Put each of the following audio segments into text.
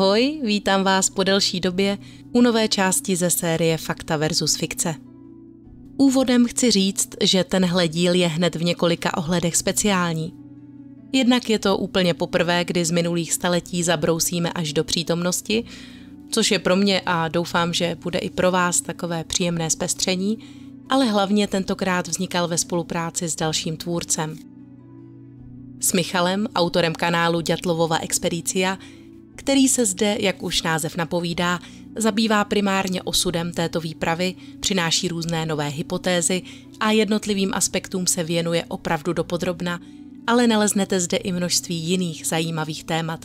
Ahoj, vítám vás po delší době u nové části ze série Fakta versus Fikce. Úvodem chci říct, že tenhle díl je hned v několika ohledech speciální. Jednak je to úplně poprvé, kdy z minulých staletí zabrousíme až do přítomnosti, což je pro mě a doufám, že bude i pro vás takové příjemné zpestření, ale hlavně tentokrát vznikal ve spolupráci s dalším tvůrcem. S Michalem, autorem kanálu Dětlovova expedícia, který se zde, jak už název napovídá, zabývá primárně osudem této výpravy, přináší různé nové hypotézy a jednotlivým aspektům se věnuje opravdu dopodrobna, ale naleznete zde i množství jiných zajímavých témat.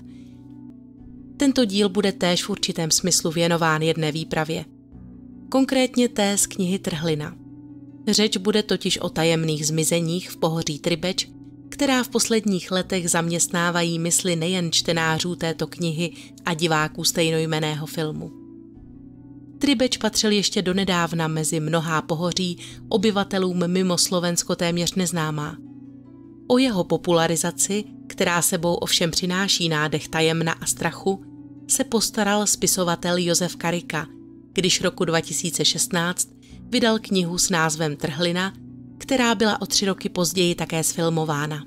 Tento díl bude též v určitém smyslu věnován jedné výpravě. Konkrétně té z knihy Trhlina. Řeč bude totiž o tajemných zmizeních v pohoří Tribeč která v posledních letech zaměstnávají mysli nejen čtenářů této knihy a diváků stejnojmeného filmu. Tribeč patřil ještě donedávna mezi mnohá pohoří obyvatelům mimo Slovensko téměř neznámá. O jeho popularizaci, která sebou ovšem přináší nádech tajemna a strachu, se postaral spisovatel Josef Karika, když roku 2016 vydal knihu s názvem Trhlina – která byla o tři roky později také sfilmována.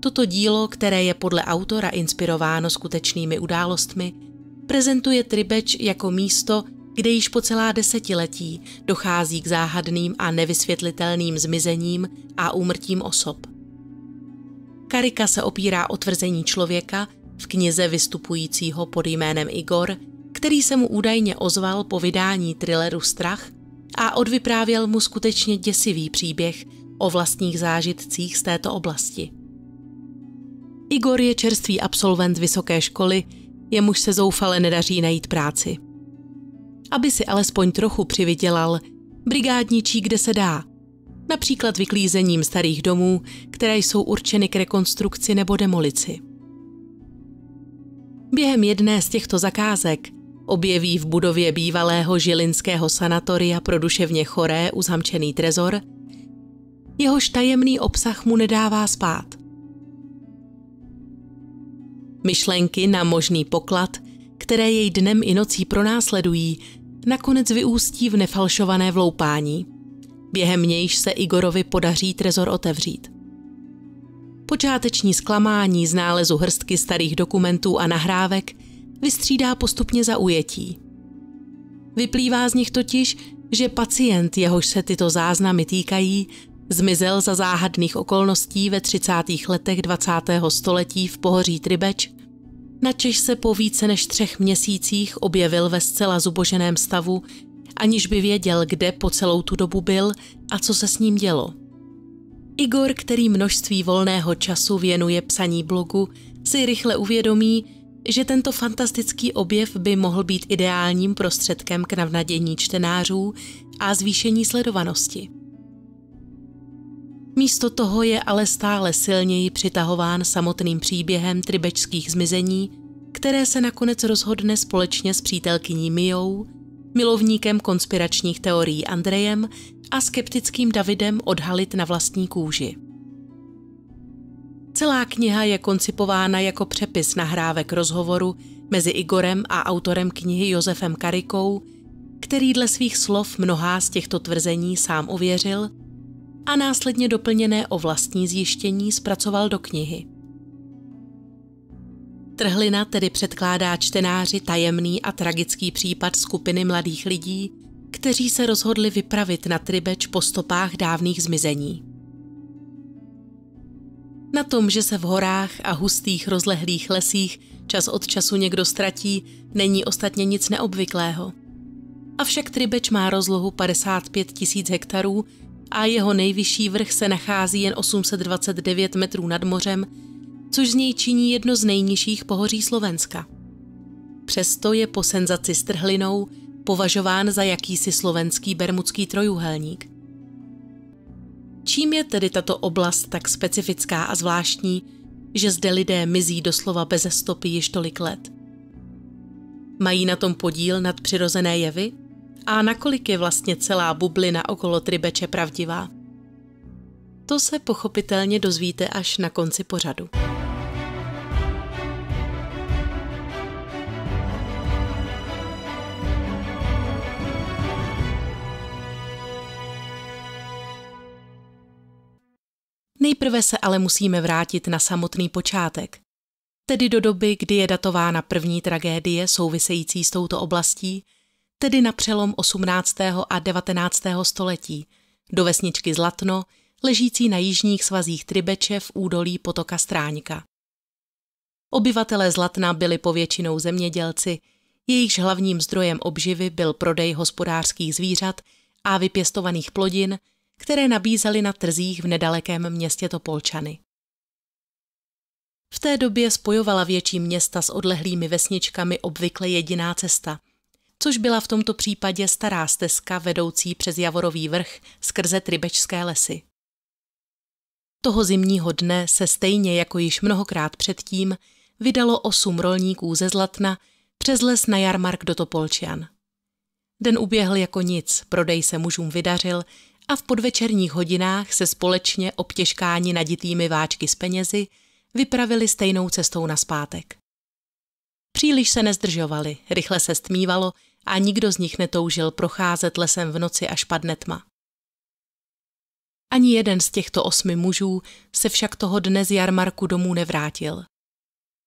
Toto dílo, které je podle autora inspirováno skutečnými událostmi, prezentuje Tribeč jako místo, kde již po celá desetiletí dochází k záhadným a nevysvětlitelným zmizením a úmrtím osob. Karika se opírá o tvrzení člověka v knize vystupujícího pod jménem Igor, který se mu údajně ozval po vydání thrilleru Strach a odvyprávěl mu skutečně děsivý příběh o vlastních zážitcích z této oblasti. Igor je čerstvý absolvent vysoké školy, jemuž se zoufale nedaří najít práci. Aby si alespoň trochu přivydělal, brigádničí kde se dá, například vyklízením starých domů, které jsou určeny k rekonstrukci nebo demolici. Během jedné z těchto zakázek – objeví v budově bývalého žilinského sanatoria pro duševně choré uzamčený trezor, jehož tajemný obsah mu nedává spát. Myšlenky na možný poklad, které jej dnem i nocí pronásledují, nakonec vyústí v nefalšované vloupání. Během nějž se Igorovi podaří trezor otevřít. Počáteční zklamání z nálezu hrstky starých dokumentů a nahrávek – vystřídá postupně zaujetí. Vyplývá z nich totiž, že pacient, jehož se tyto záznamy týkají, zmizel za záhadných okolností ve 30. letech 20. století v pohoří Tribeč, načež se po více než třech měsících objevil ve zcela zuboženém stavu, aniž by věděl, kde po celou tu dobu byl a co se s ním dělo. Igor, který množství volného času věnuje psaní blogu, si rychle uvědomí, že tento fantastický objev by mohl být ideálním prostředkem k navnadění čtenářů a zvýšení sledovanosti. Místo toho je ale stále silněji přitahován samotným příběhem tribečských zmizení, které se nakonec rozhodne společně s přítelkyní Mijou, milovníkem konspiračních teorií Andrejem a skeptickým Davidem odhalit na vlastní kůži. Celá kniha je koncipována jako přepis nahrávek rozhovoru mezi Igorem a autorem knihy Josefem Karikou, který dle svých slov mnohá z těchto tvrzení sám ověřil a následně doplněné o vlastní zjištění zpracoval do knihy. Trhlina tedy předkládá čtenáři tajemný a tragický případ skupiny mladých lidí, kteří se rozhodli vypravit na Tribeč po stopách dávných zmizení. Na tom, že se v horách a hustých rozlehlých lesích čas od času někdo ztratí, není ostatně nic neobvyklého. Avšak Tribeč má rozlohu 55 tisíc hektarů a jeho nejvyšší vrch se nachází jen 829 metrů nad mořem, což z něj činí jedno z nejnižších pohoří Slovenska. Přesto je po senzaci s trhlinou považován za jakýsi slovenský bermudský trojuhelník – Čím je tedy tato oblast tak specifická a zvláštní, že zde lidé mizí doslova bez stopy již tolik let? Mají na tom podíl nadpřirozené jevy? A nakolik je vlastně celá bublina okolo Tribeče pravdivá? To se pochopitelně dozvíte až na konci pořadu. Nejprve se ale musíme vrátit na samotný počátek, tedy do doby, kdy je datována první tragédie související s touto oblastí, tedy na přelom 18. a 19. století, do vesničky Zlatno, ležící na jižních svazích Tribeče v údolí potoka Stráňka. Obyvatelé Zlatna byli povětšinou zemědělci, jejichž hlavním zdrojem obživy byl prodej hospodářských zvířat a vypěstovaných plodin – které nabízely na trzích v nedalekém městě Topolčany. V té době spojovala větší města s odlehlými vesničkami obvykle jediná cesta, což byla v tomto případě stará stezka vedoucí přes Javorový vrch skrze Trybečské lesy. Toho zimního dne se stejně jako již mnohokrát předtím vydalo osm rolníků ze Zlatna přes les na jarmark do Topolčian. Den uběhl jako nic, prodej se mužům vydařil a v podvečerních hodinách se společně obtěžkáni naditými váčky s penězi vypravili stejnou cestou na zpátek. Příliš se nezdržovali, rychle se stmívalo a nikdo z nich netoužil procházet lesem v noci, až padne tma. Ani jeden z těchto osmi mužů se však toho dne z jarmarku domů nevrátil.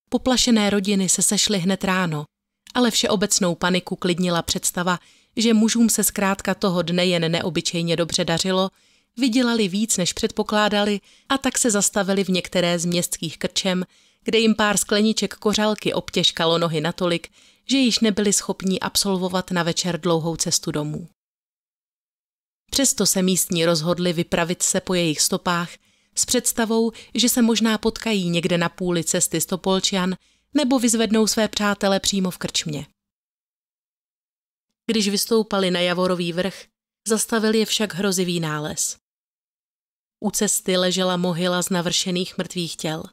Poplašené rodiny se sešly hned ráno, ale všeobecnou paniku klidnila představa, že mužům se zkrátka toho dne jen neobyčejně dobře dařilo, vydělali víc, než předpokládali a tak se zastavili v některé z městských krčem, kde jim pár skleniček kořalky obtěžkalo nohy natolik, že již nebyli schopni absolvovat na večer dlouhou cestu domů. Přesto se místní rozhodli vypravit se po jejich stopách s představou, že se možná potkají někde na půli cesty Stopolčian nebo vyzvednou své přátele přímo v krčmě. Když vystoupali na Javorový vrch, zastavil je však hrozivý nález. U cesty ležela mohyla z navršených mrtvých těl.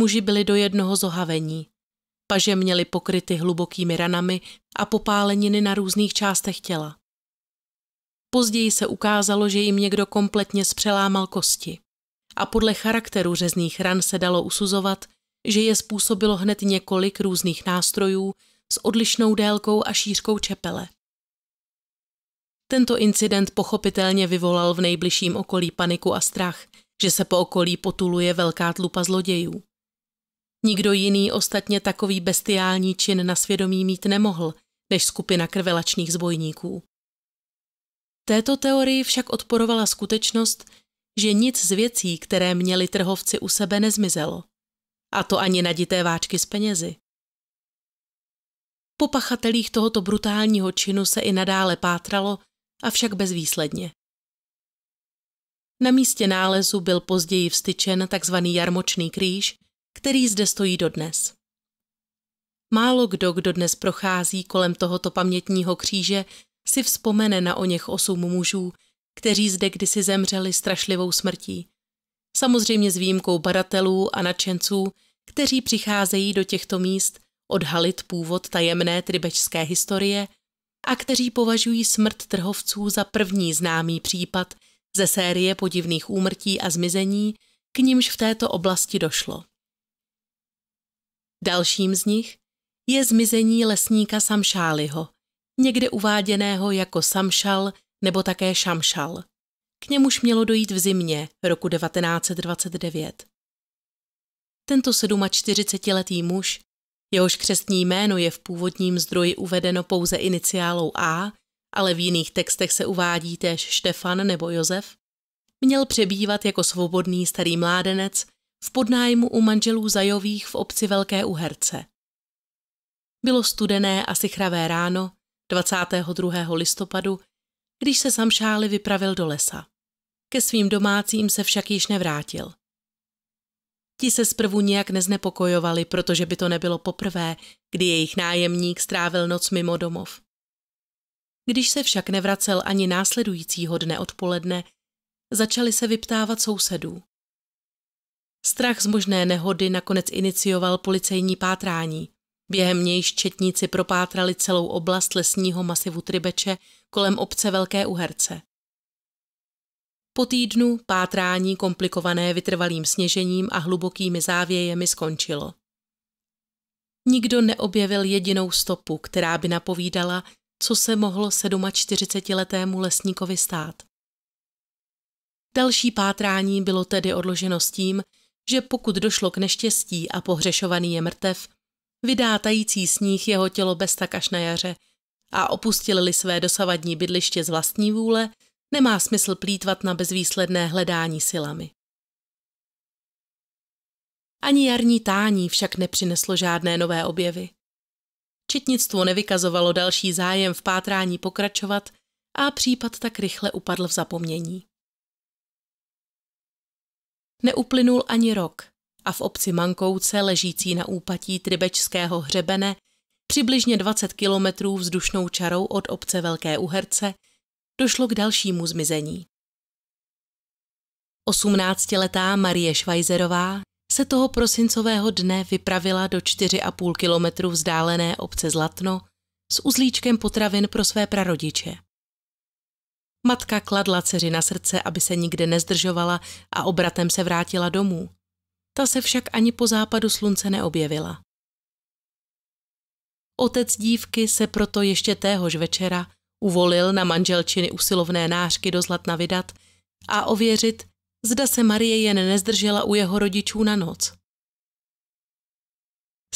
Muži byli do jednoho zohavení. Paže měli pokryty hlubokými ranami a popáleniny na různých částech těla. Později se ukázalo, že jim někdo kompletně zpřelámal kosti. A podle charakteru řezných ran se dalo usuzovat, že je způsobilo hned několik různých nástrojů, s odlišnou délkou a šířkou čepele. Tento incident pochopitelně vyvolal v nejbližším okolí paniku a strach, že se po okolí potuluje velká tlupa zlodějů. Nikdo jiný ostatně takový bestiální čin na svědomí mít nemohl, než skupina krvelačných zbojníků. Této teorii však odporovala skutečnost, že nic z věcí, které měli trhovci u sebe, nezmizelo. A to ani nadité váčky s penězi. Po pachatelích tohoto brutálního činu se i nadále pátralo, avšak bezvýsledně. Na místě nálezu byl později vstyčen tzv. jarmočný kříž, který zde stojí dodnes. Málo kdo, kdo dnes prochází kolem tohoto pamětního kříže, si vzpomene na o něch osm mužů, kteří zde kdysi zemřeli strašlivou smrtí. Samozřejmě s výjimkou baratelů a nadšenců, kteří přicházejí do těchto míst odhalit původ tajemné tribečské historie a kteří považují smrt trhovců za první známý případ ze série podivných úmrtí a zmizení, k nímž v této oblasti došlo. Dalším z nich je zmizení lesníka Samšáliho, někde uváděného jako Samšal nebo také Šamšal. K němuž mělo dojít v zimě roku 1929. Tento 47-letý muž Jehož křestní jméno je v původním zdroji uvedeno pouze iniciálou A, ale v jiných textech se uvádí též Štefan nebo Josef, měl přebývat jako svobodný starý mládenec v podnájmu u manželů Zajových v obci Velké Uherce. Bylo studené a sichravé ráno 22. listopadu, když se Samšáli vypravil do lesa. Ke svým domácím se však již nevrátil – Ti se zprvu nijak neznepokojovali, protože by to nebylo poprvé, kdy jejich nájemník strávil noc mimo domov. Když se však nevracel ani následujícího dne odpoledne, začali se vyptávat sousedů. Strach z možné nehody nakonec inicioval policejní pátrání. Během nějž četníci propátrali celou oblast lesního masivu Tribeče kolem obce Velké Uherce. Po týdnu pátrání komplikované vytrvalým sněžením a hlubokými závějemi skončilo. Nikdo neobjevil jedinou stopu, která by napovídala, co se mohlo 47-letému lesníkovi stát. Další pátrání bylo tedy odloženo s tím, že pokud došlo k neštěstí a pohřešovaný je mrtev, vydá tající sníh jeho tělo bez tak až na jaře a opustili své dosavadní bydliště z vlastní vůle – Nemá smysl plítvat na bezvýsledné hledání silami. Ani jarní tání však nepřineslo žádné nové objevy. Četnictvo nevykazovalo další zájem v pátrání pokračovat a případ tak rychle upadl v zapomnění. Neuplynul ani rok a v obci Mankouce, ležící na úpatí Trybečského hřebene, přibližně 20 kilometrů vzdušnou čarou od obce Velké Uherce, došlo k dalšímu zmizení. Osmnáctiletá Marie Švajzerová se toho prosincového dne vypravila do 4,5 kilometru vzdálené obce Zlatno s uzlíčkem potravin pro své prarodiče. Matka kladla dceři na srdce, aby se nikde nezdržovala a obratem se vrátila domů. Ta se však ani po západu slunce neobjevila. Otec dívky se proto ještě téhož večera Uvolil na manželčiny usilovné nářky do zlatna vydat a ověřit, zda se Marie jen nezdržela u jeho rodičů na noc.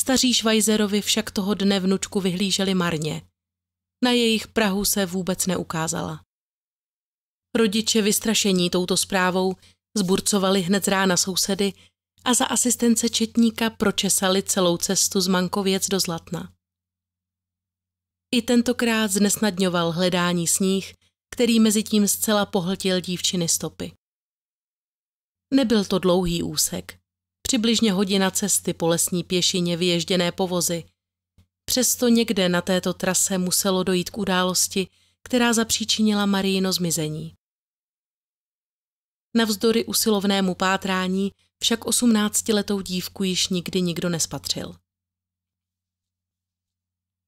Staří Švajzerovi však toho dne vnučku vyhlíželi marně. Na jejich Prahu se vůbec neukázala. Rodiče vystrašení touto zprávou zburcovali hned z rána sousedy a za asistence četníka pročesali celou cestu z Mankověc do Zlatna. I tentokrát znesnadňoval hledání sníh, který mezi tím zcela pohltil dívčiny stopy. Nebyl to dlouhý úsek, přibližně hodina cesty po lesní pěšině vyježděné povozy. Přesto někde na této trase muselo dojít k události, která zapříčinila Marino zmizení. Navzdory usilovnému pátrání však osmnáctiletou dívku již nikdy nikdo nespatřil.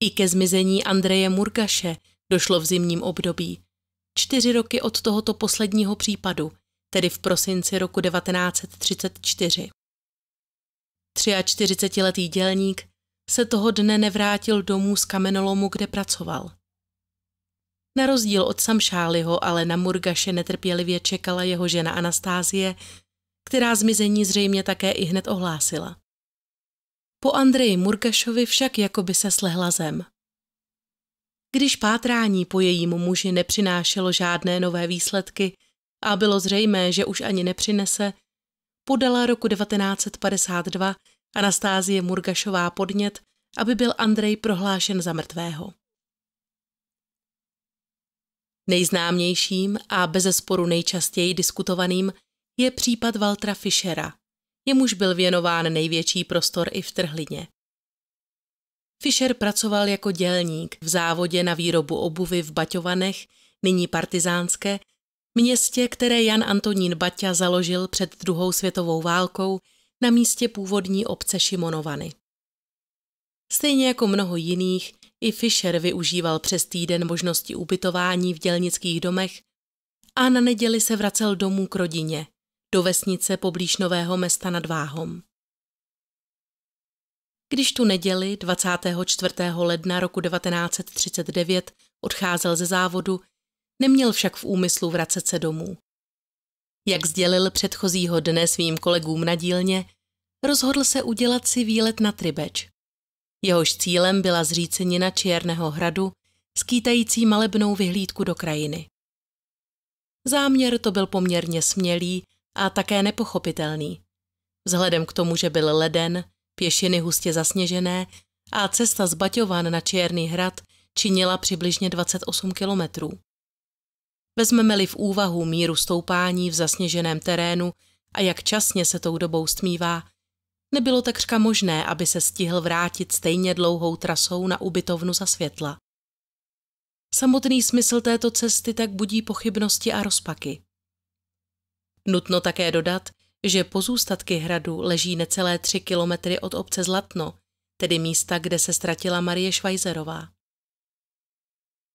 I ke zmizení Andreje Murgaše došlo v zimním období. Čtyři roky od tohoto posledního případu, tedy v prosinci roku 1934. 43-letý dělník se toho dne nevrátil domů z kamenolomu, kde pracoval. Na rozdíl od Samšáliho ale na Murgaše netrpělivě čekala jeho žena Anastázie, která zmizení zřejmě také i hned ohlásila. Po Andreji Murkešovi však jako by se slehla zem. Když pátrání po jejím muži nepřinášelo žádné nové výsledky a bylo zřejmé, že už ani nepřinese, podala roku 1952 Anastázie Murgašová podnět, aby byl Andrej prohlášen za mrtvého. Nejznámějším a bezesporu nejčastěji diskutovaným je případ Valtra Fischera, jemuž byl věnován největší prostor i v Trhlině. Fischer pracoval jako dělník v závodě na výrobu obuvy v Baťovanech, nyní partizánské, městě, které Jan Antonín Baťa založil před druhou světovou válkou na místě původní obce Šimonovany. Stejně jako mnoho jiných, i Fischer využíval přes týden možnosti ubytování v dělnických domech a na neděli se vracel domů k rodině – do vesnice poblíž Nového mesta nad Váhom. Když tu neděli 24. ledna roku 1939 odcházel ze závodu, neměl však v úmyslu vracet se domů. Jak sdělil předchozího dne svým kolegům na dílně, rozhodl se udělat si výlet na Tribeč. Jehož cílem byla zřícenina Černého hradu, skýtající malebnou vyhlídku do krajiny. Záměr to byl poměrně smělý a také nepochopitelný. Vzhledem k tomu, že byl leden, pěšiny hustě zasněžené a cesta z Baťován na Černý hrad činila přibližně 28 kilometrů. Vezmeme-li v úvahu míru stoupání v zasněženém terénu a jak časně se tou dobou stmívá, nebylo takřka možné, aby se stihl vrátit stejně dlouhou trasou na ubytovnu za světla. Samotný smysl této cesty tak budí pochybnosti a rozpaky. Nutno také dodat, že pozůstatky hradu leží necelé tři kilometry od obce Zlatno, tedy místa, kde se ztratila Marie Švajzerová.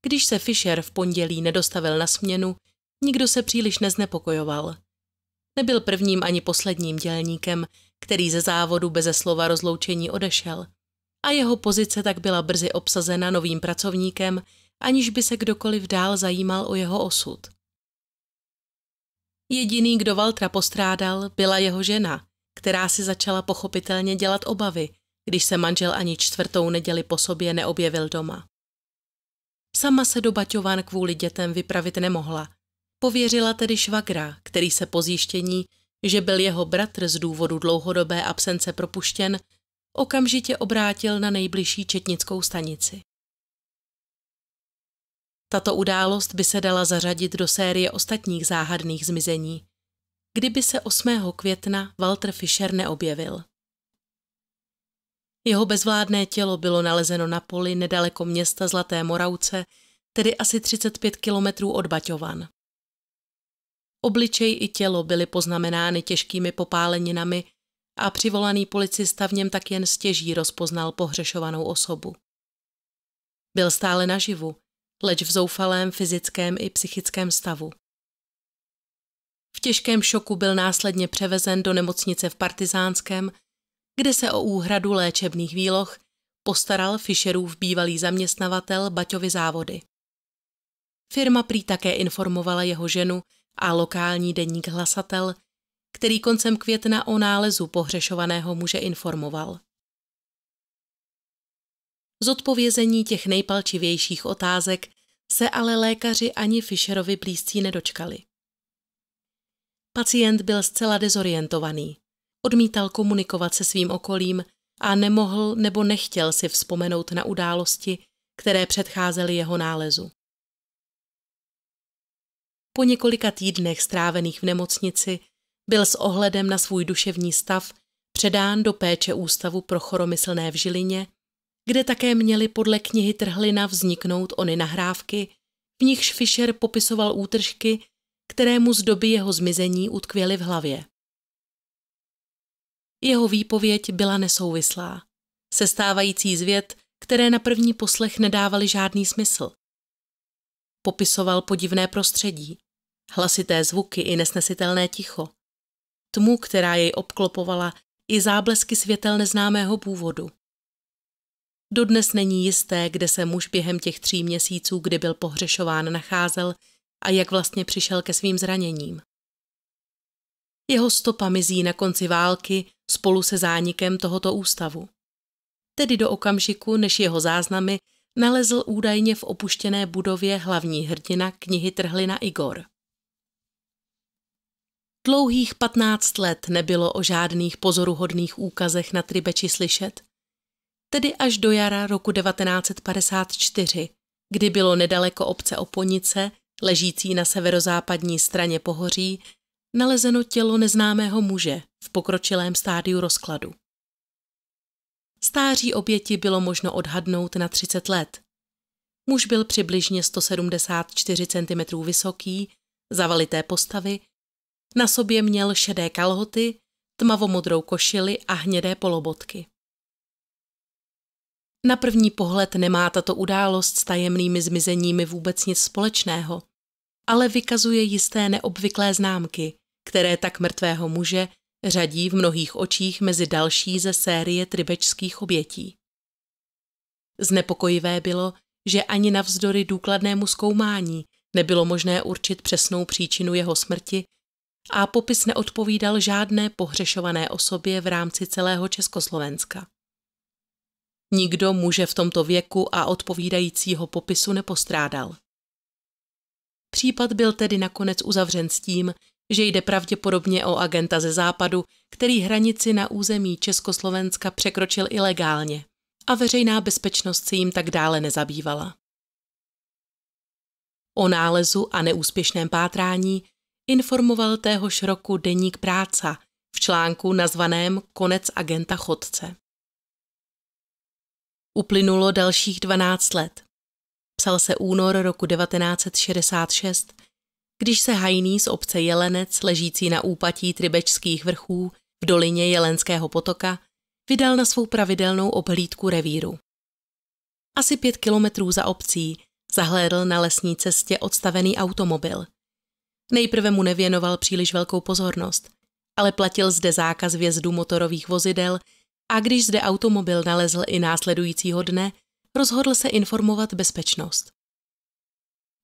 Když se Fischer v pondělí nedostavil na směnu, nikdo se příliš neznepokojoval. Nebyl prvním ani posledním dělníkem, který ze závodu beze slova rozloučení odešel. A jeho pozice tak byla brzy obsazena novým pracovníkem, aniž by se kdokoliv dál zajímal o jeho osud. Jediný, kdo Valtra postrádal, byla jeho žena, která si začala pochopitelně dělat obavy, když se manžel ani čtvrtou neděli po sobě neobjevil doma. Sama se do Baťován kvůli dětem vypravit nemohla. Pověřila tedy švagra, který se po zjištění, že byl jeho bratr z důvodu dlouhodobé absence propuštěn, okamžitě obrátil na nejbližší četnickou stanici. Tato událost by se dala zařadit do série ostatních záhadných zmizení, kdyby se 8. května Walter Fischer neobjevil. Jeho bezvládné tělo bylo nalezeno na poli nedaleko města Zlaté Morauce, tedy asi 35 kilometrů od Baťovan. Obličej i tělo byly poznamenány těžkými popáleninami a přivolaný policista v něm tak jen stěží rozpoznal pohřešovanou osobu. Byl stále naživu leč v zoufalém fyzickém i psychickém stavu. V těžkém šoku byl následně převezen do nemocnice v Partizánském, kde se o úhradu léčebných výloh postaral Fischerův bývalý zaměstnavatel Baťovi závody. Firma prý také informovala jeho ženu a lokální deník Hlasatel, který koncem května o nálezu pohřešovaného muže informoval. Zodpovězení těch nejpalčivějších otázek se ale lékaři ani Fischerovi blízcí nedočkali. Pacient byl zcela dezorientovaný. Odmítal komunikovat se svým okolím a nemohl nebo nechtěl si vzpomenout na události, které předcházely jeho nálezu. Po několika týdnech strávených v nemocnici byl s ohledem na svůj duševní stav předán do péče Ústavu pro choromyslné v Žilině kde také měly podle knihy Trhlina vzniknout ony nahrávky, v nichž Fischer popisoval útržky, které mu z doby jeho zmizení utkvěly v hlavě. Jeho výpověď byla nesouvislá, sestávající z věd, které na první poslech nedávaly žádný smysl. Popisoval podivné prostředí, hlasité zvuky i nesnesitelné ticho, tmu, která jej obklopovala, i záblesky světel neznámého původu. Dodnes není jisté, kde se muž během těch tří měsíců, kdy byl pohřešován, nacházel a jak vlastně přišel ke svým zraněním. Jeho stopa mizí na konci války spolu se zánikem tohoto ústavu. Tedy do okamžiku, než jeho záznamy nalezl údajně v opuštěné budově hlavní hrdina knihy Trhlina Igor. Dlouhých patnáct let nebylo o žádných pozoruhodných úkazech na Tribeči slyšet – tedy až do jara roku 1954, kdy bylo nedaleko obce Oponice, ležící na severozápadní straně pohoří, nalezeno tělo neznámého muže v pokročilém stádiu rozkladu. Stáří oběti bylo možno odhadnout na 30 let. Muž byl přibližně 174 cm vysoký, zavalité postavy, na sobě měl šedé kalhoty, tmavomodrou košili a hnědé polobotky. Na první pohled nemá tato událost s tajemnými zmizeními vůbec nic společného, ale vykazuje jisté neobvyklé známky, které tak mrtvého muže řadí v mnohých očích mezi další ze série tribečských obětí. Znepokojivé bylo, že ani navzdory důkladnému zkoumání nebylo možné určit přesnou příčinu jeho smrti a popis neodpovídal žádné pohřešované osobě v rámci celého Československa. Nikdo muže v tomto věku a odpovídajícího popisu nepostrádal. Případ byl tedy nakonec uzavřen s tím, že jde pravděpodobně o agenta ze západu, který hranici na území Československa překročil ilegálně a veřejná bezpečnost se jim tak dále nezabývala. O nálezu a neúspěšném pátrání informoval téhož roku deník práca v článku nazvaném Konec agenta chodce. Uplynulo dalších 12 let. Psal se únor roku 1966, když se hajný z obce Jelenec, ležící na úpatí Tribečských vrchů v dolině Jelenského potoka, vydal na svou pravidelnou obhlídku revíru. Asi pět kilometrů za obcí zahlédl na lesní cestě odstavený automobil. Nejprve mu nevěnoval příliš velkou pozornost, ale platil zde zákaz vjezdu motorových vozidel a když zde automobil nalezl i následujícího dne, rozhodl se informovat bezpečnost.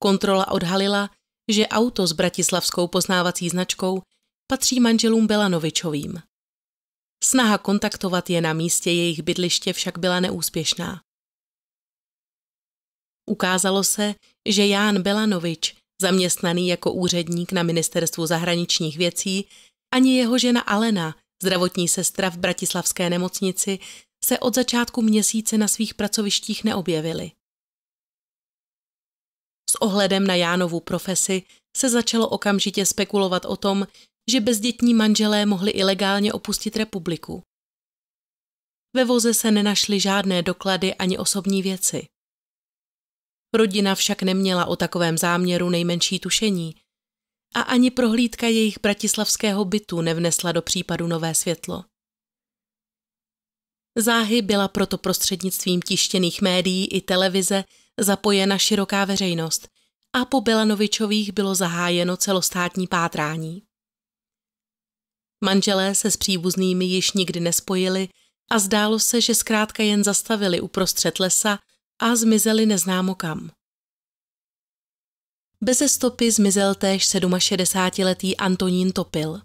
Kontrola odhalila, že auto s bratislavskou poznávací značkou patří manželům Belanovičovým. Snaha kontaktovat je na místě jejich bydliště však byla neúspěšná. Ukázalo se, že Ján Belanovič, zaměstnaný jako úředník na ministerstvu zahraničních věcí, ani jeho žena Alena Zdravotní sestra v bratislavské nemocnici se od začátku měsíce na svých pracovištích neobjevily. S ohledem na Jánovu profesi se začalo okamžitě spekulovat o tom, že bezdětní manželé mohli ilegálně opustit republiku. Ve voze se nenašly žádné doklady ani osobní věci. Rodina však neměla o takovém záměru nejmenší tušení a ani prohlídka jejich bratislavského bytu nevnesla do případu nové světlo. Záhy byla proto prostřednictvím tištěných médií i televize zapojena široká veřejnost a po Belanovičových bylo zahájeno celostátní pátrání. Manželé se s příbuznými již nikdy nespojili a zdálo se, že zkrátka jen zastavili uprostřed lesa a zmizeli neznámo kam. Beze stopy zmizel též 67-letý Antonín Topil.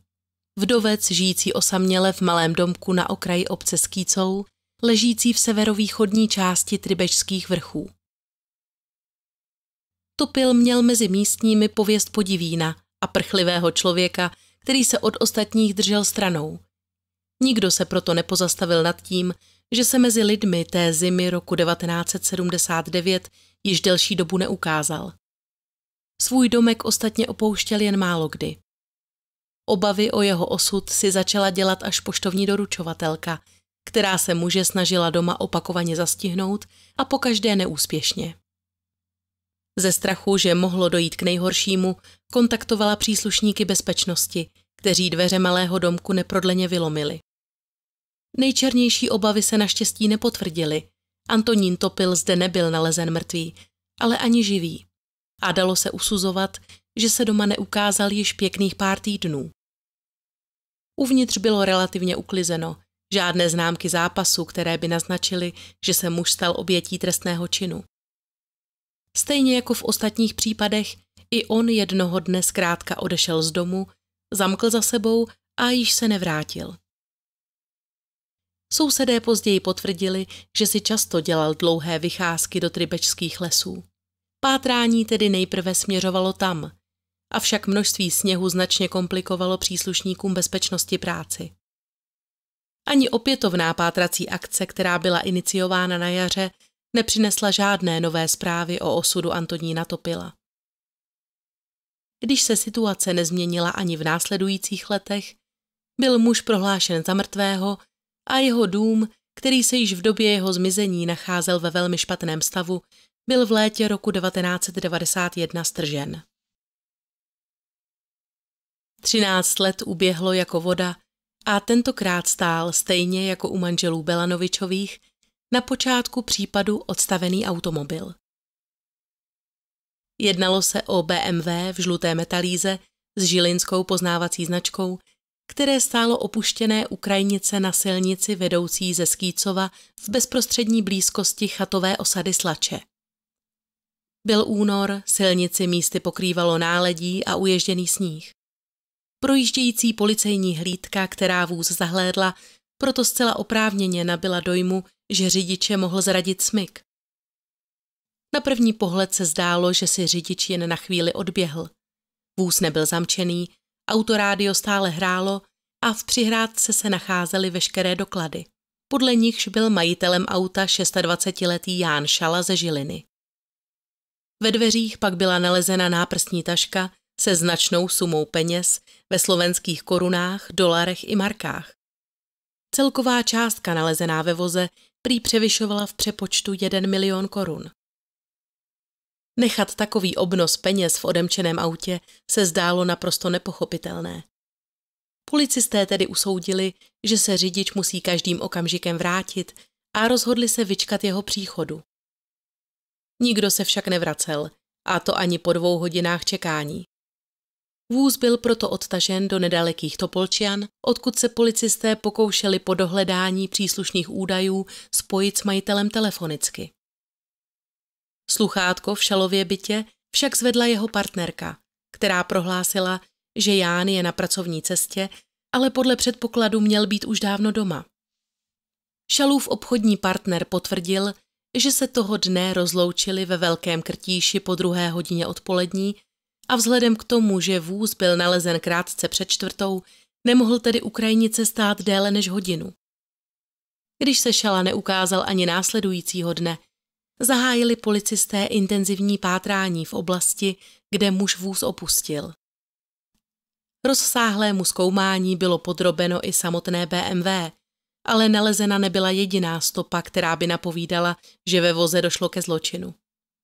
Vdovec, žijící osaměle v malém domku na okraji obce Skýcou, ležící v severovýchodní části Tribečských vrchů. Topil měl mezi místními pověst podivína a prchlivého člověka, který se od ostatních držel stranou. Nikdo se proto nepozastavil nad tím, že se mezi lidmi té zimy roku 1979 již delší dobu neukázal. Svůj domek ostatně opouštěl jen málo kdy. Obavy o jeho osud si začala dělat až poštovní doručovatelka, která se muže snažila doma opakovaně zastihnout a pokaždé neúspěšně. Ze strachu, že mohlo dojít k nejhoršímu, kontaktovala příslušníky bezpečnosti, kteří dveře malého domku neprodleně vylomili. Nejčernější obavy se naštěstí nepotvrdily. Antonín Topil zde nebyl nalezen mrtvý, ale ani živý a dalo se usuzovat, že se doma neukázal již pěkných pár týdnů. Uvnitř bylo relativně uklizeno, žádné známky zápasu, které by naznačily, že se muž stal obětí trestného činu. Stejně jako v ostatních případech, i on jednoho dne zkrátka odešel z domu, zamkl za sebou a již se nevrátil. Sousedé později potvrdili, že si často dělal dlouhé vycházky do trybečských lesů. Pátrání tedy nejprve směřovalo tam, avšak množství sněhu značně komplikovalo příslušníkům bezpečnosti práci. Ani opětovná pátrací akce, která byla iniciována na jaře, nepřinesla žádné nové zprávy o osudu Antonína Topila. Když se situace nezměnila ani v následujících letech, byl muž prohlášen za mrtvého a jeho dům, který se již v době jeho zmizení nacházel ve velmi špatném stavu, byl v létě roku 1991 stržen. Třináct let uběhlo jako voda a tentokrát stál stejně jako u manželů Belanovičových na počátku případu odstavený automobil. Jednalo se o BMW v žluté metalíze s žilinskou poznávací značkou, které stálo opuštěné ukrajnice na silnici vedoucí ze Skýcova v bezprostřední blízkosti chatové osady Slače. Byl únor, silnici místy pokrývalo náledí a uježděný sníh. Projíždějící policejní hlídka, která vůz zahlédla, proto zcela oprávněně nabila dojmu, že řidiče mohl zradit smyk. Na první pohled se zdálo, že si řidič jen na chvíli odběhl. Vůz nebyl zamčený, autorádio stále hrálo a v přihrádce se nacházely veškeré doklady. Podle nichž byl majitelem auta 26-letý Ján Šala ze Žiliny. Ve dveřích pak byla nalezena náprstní taška se značnou sumou peněz ve slovenských korunách, dolarech i markách. Celková částka nalezená ve voze prý převyšovala v přepočtu 1 milion korun. Nechat takový obnos peněz v odemčeném autě se zdálo naprosto nepochopitelné. Policisté tedy usoudili, že se řidič musí každým okamžikem vrátit a rozhodli se vyčkat jeho příchodu. Nikdo se však nevracel, a to ani po dvou hodinách čekání. Vůz byl proto odtažen do nedalekých Topolčian, odkud se policisté pokoušeli po dohledání příslušných údajů spojit s majitelem telefonicky. Sluchátko v šalově bytě však zvedla jeho partnerka, která prohlásila, že Ján je na pracovní cestě, ale podle předpokladu měl být už dávno doma. Šalův obchodní partner potvrdil, že se toho dne rozloučili ve Velkém Krtíši po druhé hodině odpolední a vzhledem k tomu, že vůz byl nalezen krátce před čtvrtou, nemohl tedy Ukrajinice stát déle než hodinu. Když se Šala neukázal ani následujícího dne, zahájili policisté intenzivní pátrání v oblasti, kde muž vůz opustil. Rozsáhlému zkoumání bylo podrobeno i samotné BMW, ale nalezena nebyla jediná stopa, která by napovídala, že ve voze došlo ke zločinu.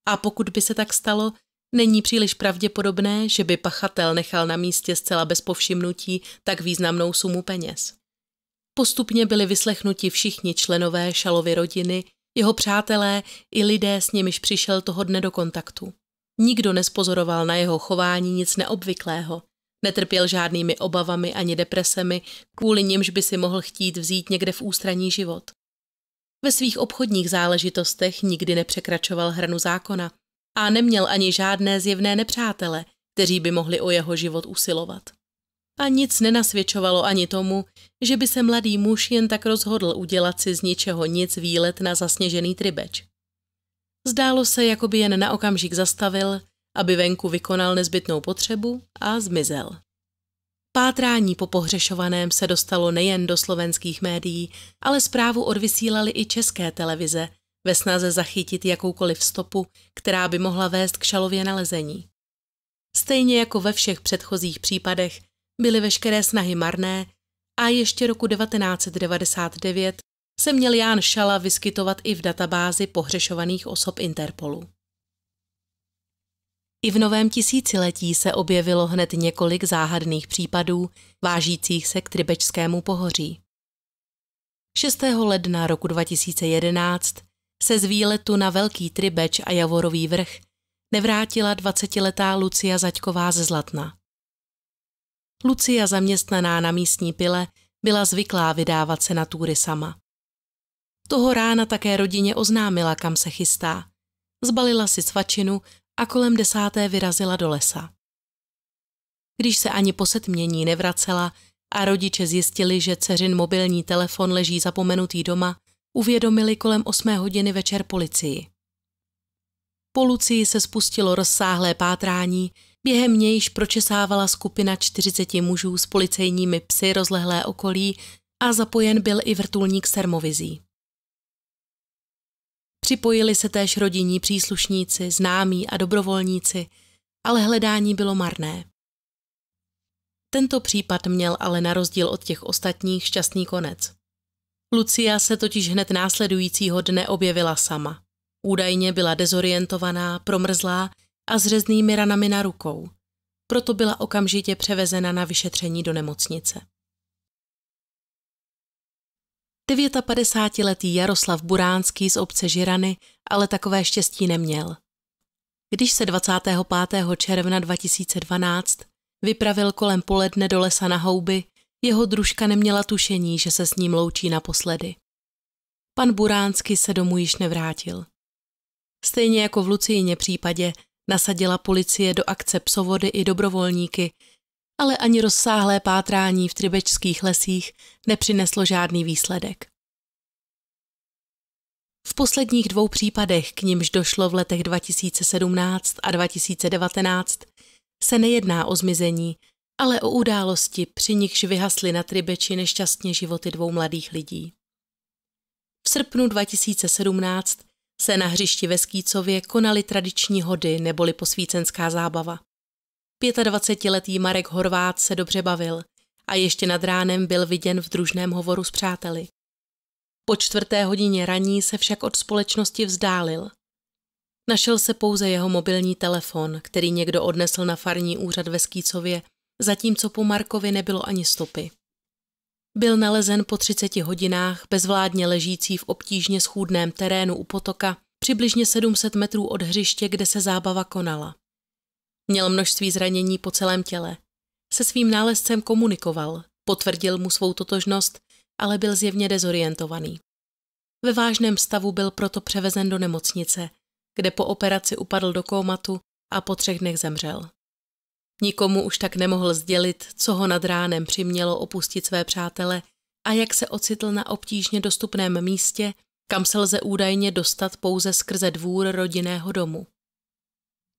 A pokud by se tak stalo, není příliš pravděpodobné, že by pachatel nechal na místě zcela bez povšimnutí tak významnou sumu peněz. Postupně byli vyslechnuti všichni členové Šalovy rodiny, jeho přátelé i lidé, s nimiž přišel toho dne do kontaktu. Nikdo nespozoroval na jeho chování nic neobvyklého, Netrpěl žádnými obavami ani depresemi, kvůli nimž by si mohl chtít vzít někde v ústraní život. Ve svých obchodních záležitostech nikdy nepřekračoval hranu zákona a neměl ani žádné zjevné nepřátele, kteří by mohli o jeho život usilovat. A nic nenasvědčovalo ani tomu, že by se mladý muž jen tak rozhodl udělat si z ničeho nic výlet na zasněžený tribeč. Zdálo se, jako by jen na okamžik zastavil, aby venku vykonal nezbytnou potřebu a zmizel. Pátrání po pohřešovaném se dostalo nejen do slovenských médií, ale zprávu odvysílali i české televize ve snaze zachytit jakoukoliv stopu, která by mohla vést k šalově nalezení. Stejně jako ve všech předchozích případech byly veškeré snahy marné a ještě roku 1999 se měl Ján Šala vyskytovat i v databázi pohřešovaných osob Interpolu. I v novém tisíciletí se objevilo hned několik záhadných případů, vážících se k Trybečskému pohoří. 6. ledna roku 2011 se z výletu na Velký Tribeč a Javorový vrch nevrátila 20-letá Lucia Zaďková ze Zlatna. Lucia zaměstnaná na místní pile byla zvyklá vydávat se na túry sama. Toho rána také rodině oznámila, kam se chystá. Zbalila si svačinu a kolem desáté vyrazila do lesa. Když se ani po setmění nevracela a rodiče zjistili, že dceřin mobilní telefon leží zapomenutý doma, uvědomili kolem 8 hodiny večer policii. Po Lucii se spustilo rozsáhlé pátrání, během nějž pročesávala skupina 40 mužů s policejními psy rozlehlé okolí a zapojen byl i vrtulník s termovizí. Připojili se též rodinní příslušníci, známí a dobrovolníci, ale hledání bylo marné. Tento případ měl ale na rozdíl od těch ostatních šťastný konec. Lucia se totiž hned následujícího dne objevila sama. Údajně byla dezorientovaná, promrzlá a s řeznými ranami na rukou. Proto byla okamžitě převezena na vyšetření do nemocnice. 59-letý Jaroslav Buránský z obce Žirany ale takové štěstí neměl. Když se 25. června 2012 vypravil kolem poledne do lesa na houby, jeho družka neměla tušení, že se s ním loučí naposledy. Pan Buránsky se domů již nevrátil. Stejně jako v Lucijině případě nasadila policie do akce psovody i dobrovolníky, ale ani rozsáhlé pátrání v tribečských lesích nepřineslo žádný výsledek. V posledních dvou případech, k nimž došlo v letech 2017 a 2019, se nejedná o zmizení, ale o události, při nichž vyhasly na Tribeči nešťastně životy dvou mladých lidí. V srpnu 2017 se na hřišti ve Skýcově konaly tradiční hody neboli posvícenská zábava. 25-letý Marek Horvát se dobře bavil a ještě nad ránem byl viděn v družném hovoru s přáteli. Po čtvrté hodině raní se však od společnosti vzdálil. Našel se pouze jeho mobilní telefon, který někdo odnesl na farní úřad ve Skýcově, zatímco po Markovi nebylo ani stopy. Byl nalezen po 30 hodinách bezvládně ležící v obtížně schůdném terénu u potoka, přibližně 700 metrů od hřiště, kde se zábava konala. Měl množství zranění po celém těle. Se svým nálezcem komunikoval, potvrdil mu svou totožnost, ale byl zjevně dezorientovaný. Ve vážném stavu byl proto převezen do nemocnice, kde po operaci upadl do kómatu a po třech dnech zemřel. Nikomu už tak nemohl sdělit, co ho nad ránem přimělo opustit své přátele a jak se ocitl na obtížně dostupném místě, kam se lze údajně dostat pouze skrze dvůr rodinného domu.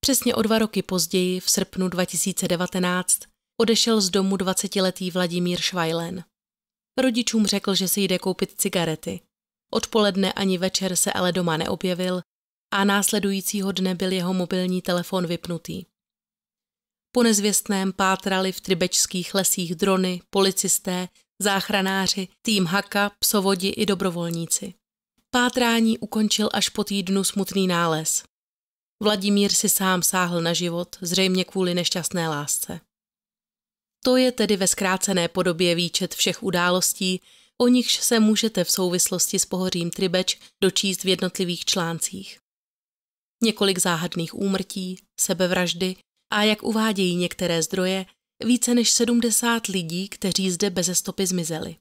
Přesně o dva roky později, v srpnu 2019, odešel z domu 20-letý Vladimír Švajlen. Rodičům řekl, že si jde koupit cigarety. Odpoledne ani večer se ale doma neobjevil a následujícího dne byl jeho mobilní telefon vypnutý. Po nezvěstném pátrali v tribečských lesích drony, policisté, záchranáři, tým haka, psovodi i dobrovolníci. Pátrání ukončil až po týdnu smutný nález. Vladimír si sám sáhl na život, zřejmě kvůli nešťastné lásce. To je tedy ve zkrácené podobě výčet všech událostí, o nichž se můžete v souvislosti s pohořím Tribeč dočíst v jednotlivých článcích. Několik záhadných úmrtí, sebevraždy a, jak uvádějí některé zdroje, více než 70 lidí, kteří zde bez stopy zmizeli.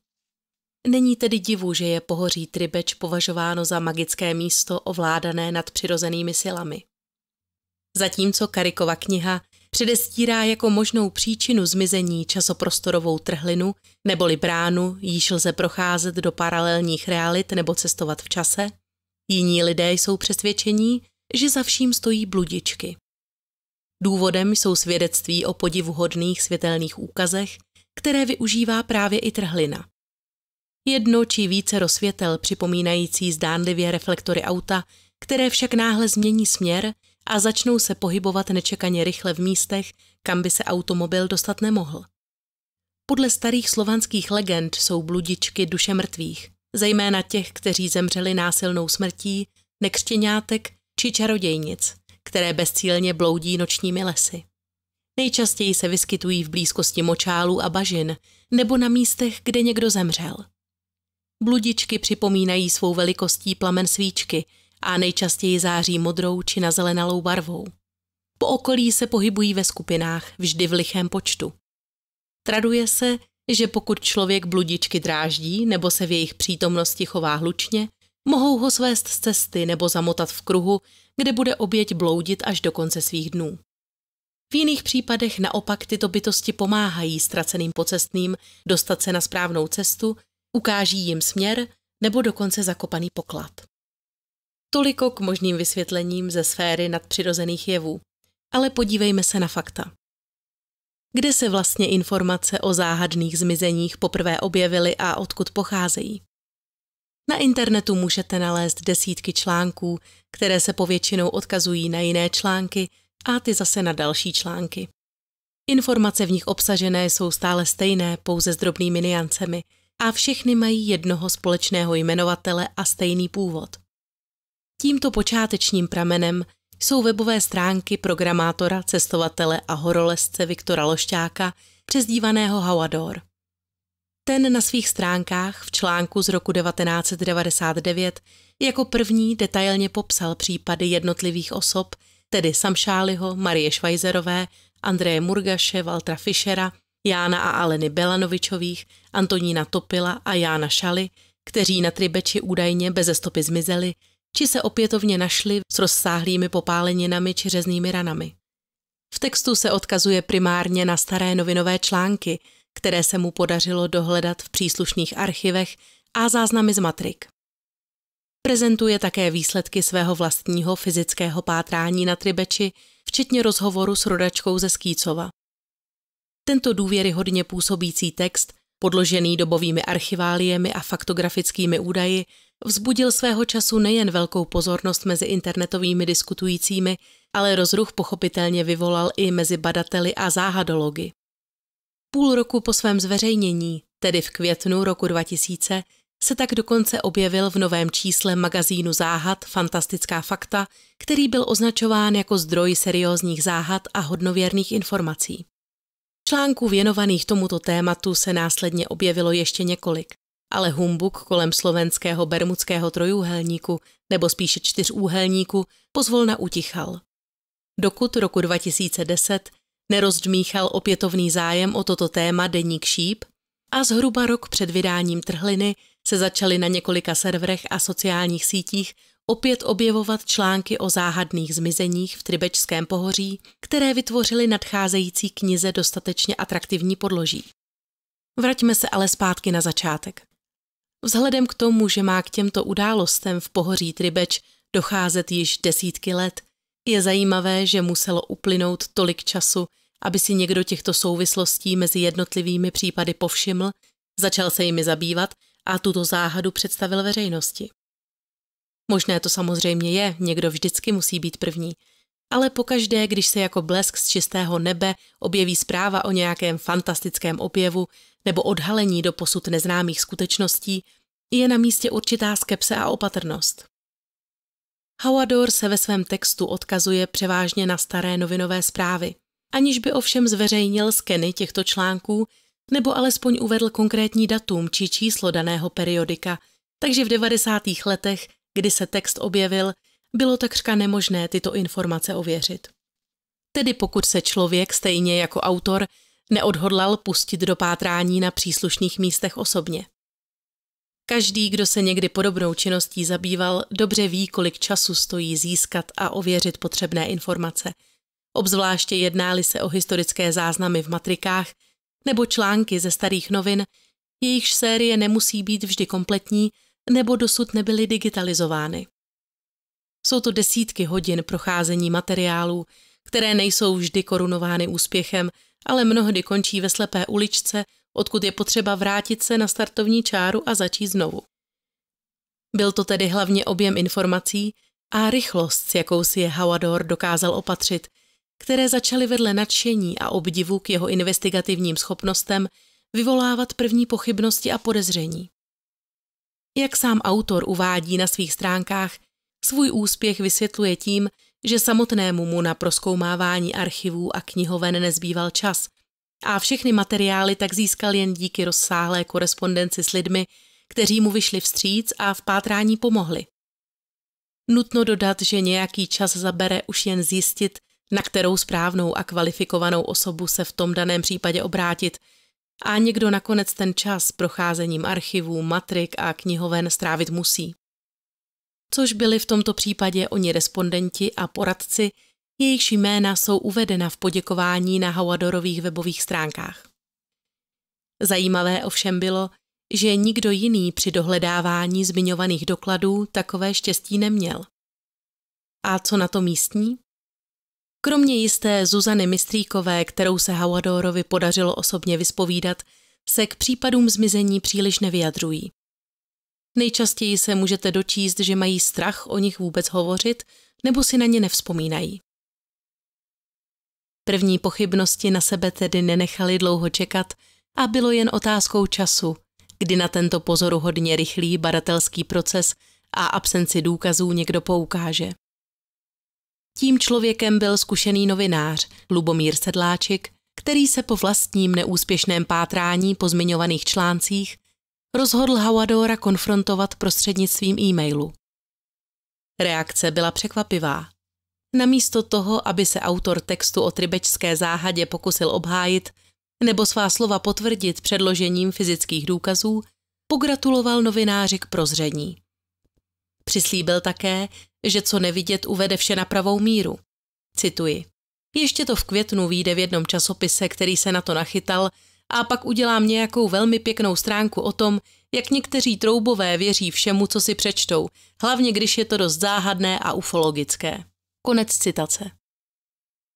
Není tedy divu, že je pohoří Tribeč považováno za magické místo ovládané nad přirozenými silami zatímco Karikova kniha předestírá jako možnou příčinu zmizení časoprostorovou trhlinu neboli bránu, již lze procházet do paralelních realit nebo cestovat v čase, jiní lidé jsou přesvědčení, že za vším stojí bludičky. Důvodem jsou svědectví o podivuhodných světelných úkazech, které využívá právě i trhlina. Jedno či více rozsvětel připomínající zdánlivě reflektory auta, které však náhle změní směr a začnou se pohybovat nečekaně rychle v místech, kam by se automobil dostat nemohl. Podle starých slovanských legend jsou bludičky duše mrtvých, zejména těch, kteří zemřeli násilnou smrtí, nekřtěňátek či čarodějnic, které bezcílně bloudí nočními lesy. Nejčastěji se vyskytují v blízkosti močálů a bažin nebo na místech, kde někdo zemřel. Bludičky připomínají svou velikostí plamen svíčky – a nejčastěji září modrou či na zelenalou barvou. Po okolí se pohybují ve skupinách, vždy v lichém počtu. Traduje se, že pokud člověk bludičky dráždí nebo se v jejich přítomnosti chová hlučně, mohou ho svést z cesty nebo zamotat v kruhu, kde bude oběť bloudit až do konce svých dnů. V jiných případech naopak tyto bytosti pomáhají ztraceným pocestným dostat se na správnou cestu, ukáží jim směr nebo dokonce zakopaný poklad. Toliko k možným vysvětlením ze sféry nadpřirozených jevů. Ale podívejme se na fakta. Kde se vlastně informace o záhadných zmizeních poprvé objevily a odkud pocházejí? Na internetu můžete nalézt desítky článků, které se povětšinou odkazují na jiné články a ty zase na další články. Informace v nich obsažené jsou stále stejné, pouze s drobnými niancemi, a všechny mají jednoho společného jmenovatele a stejný původ. Tímto počátečním pramenem jsou webové stránky programátora, cestovatele a horolezce Viktora Lošťáka, přezdívaného Havador. Ten na svých stránkách v článku z roku 1999 jako první detailně popsal případy jednotlivých osob, tedy Samšáliho, Marie Švajzerové, Andreje Murgaše, Valtra Fischera, Jána a Aleny Belanovičových, Antonína Topila a Jána Šaly, kteří na Tribeči údajně bez stopy zmizeli či se opětovně našli s rozsáhlými popáleninami či řeznými ranami. V textu se odkazuje primárně na staré novinové články, které se mu podařilo dohledat v příslušných archivech a záznamy z matrik. Prezentuje také výsledky svého vlastního fyzického pátrání na Tribeči, včetně rozhovoru s rodačkou ze Skýcova. Tento důvěryhodně působící text, podložený dobovými archiváliemi a faktografickými údaji, Vzbudil svého času nejen velkou pozornost mezi internetovými diskutujícími, ale rozruch pochopitelně vyvolal i mezi badateli a záhadology. Půl roku po svém zveřejnění, tedy v květnu roku 2000, se tak dokonce objevil v novém čísle magazínu Záhad Fantastická fakta, který byl označován jako zdroj seriózních záhad a hodnověrných informací. Článků věnovaných tomuto tématu se následně objevilo ještě několik ale humbuk kolem slovenského bermudského trojúhelníku nebo spíše čtyřúhelníku pozvolna utichal. Dokud roku 2010 nerozdmíchal opětovný zájem o toto téma deník Šíp a zhruba rok před vydáním trhliny se začaly na několika serverech a sociálních sítích opět objevovat články o záhadných zmizeních v Tribečském pohoří, které vytvořily nadcházející knize dostatečně atraktivní podloží. Vraťme se ale zpátky na začátek. Vzhledem k tomu, že má k těmto událostem v pohoří Tribeč docházet již desítky let, je zajímavé, že muselo uplynout tolik času, aby si někdo těchto souvislostí mezi jednotlivými případy povšiml, začal se jimi zabývat a tuto záhadu představil veřejnosti. Možné to samozřejmě je, někdo vždycky musí být první, ale pokaždé, když se jako blesk z čistého nebe objeví zpráva o nějakém fantastickém objevu, nebo odhalení do posud neznámých skutečností je na místě určitá skepse a opatrnost. Howardor se ve svém textu odkazuje převážně na staré novinové zprávy, aniž by ovšem zveřejnil skeny těchto článků nebo alespoň uvedl konkrétní datum či číslo daného periodika, takže v 90. letech, kdy se text objevil, bylo takřka nemožné tyto informace ověřit. Tedy pokud se člověk, stejně jako autor, neodhodlal pustit do pátrání na příslušných místech osobně. Každý, kdo se někdy podobnou činností zabýval, dobře ví, kolik času stojí získat a ověřit potřebné informace, obzvláště jednáli se o historické záznamy v matrikách nebo články ze starých novin, jejichž série nemusí být vždy kompletní nebo dosud nebyly digitalizovány. Jsou to desítky hodin procházení materiálů, které nejsou vždy korunovány úspěchem ale mnohdy končí ve slepé uličce, odkud je potřeba vrátit se na startovní čáru a začít znovu. Byl to tedy hlavně objem informací a rychlost, s jakou si je Hawador dokázal opatřit, které začaly vedle nadšení a obdivu k jeho investigativním schopnostem vyvolávat první pochybnosti a podezření. Jak sám autor uvádí na svých stránkách, svůj úspěch vysvětluje tím, že samotnému mu na proskoumávání archivů a knihoven nezbýval čas a všechny materiály tak získal jen díky rozsáhlé korespondenci s lidmi, kteří mu vyšli vstříc a v pátrání pomohli. Nutno dodat, že nějaký čas zabere už jen zjistit, na kterou správnou a kvalifikovanou osobu se v tom daném případě obrátit, a někdo nakonec ten čas procházením archivů, matrik a knihoven strávit musí což byli v tomto případě oni respondenti a poradci, jejichž jména jsou uvedena v poděkování na Howadorových webových stránkách. Zajímavé ovšem bylo, že nikdo jiný při dohledávání zmiňovaných dokladů takové štěstí neměl. A co na to místní? Kromě jisté Zuzany Mistríkové, kterou se Hawadorovi podařilo osobně vyspovídat, se k případům zmizení příliš nevyjadřují. Nejčastěji se můžete dočíst, že mají strach o nich vůbec hovořit nebo si na ně nevzpomínají. První pochybnosti na sebe tedy nenechali dlouho čekat a bylo jen otázkou času, kdy na tento pozoruhodně rychlý baratelský proces a absenci důkazů někdo poukáže. Tím člověkem byl zkušený novinář Lubomír Sedláček, který se po vlastním neúspěšném pátrání po zmiňovaných článcích rozhodl Hawadora konfrontovat prostřednictvím e-mailu. Reakce byla překvapivá. Namísto toho, aby se autor textu o tribečské záhadě pokusil obhájit nebo svá slova potvrdit předložením fyzických důkazů, pogratuloval novináři k prozření. Přislíbil také, že co nevidět uvede vše na pravou míru. Cituji. Ještě to v květnu vyjde v jednom časopise, který se na to nachytal a pak udělám nějakou velmi pěknou stránku o tom, jak někteří troubové věří všemu, co si přečtou, hlavně když je to dost záhadné a ufologické. Konec citace.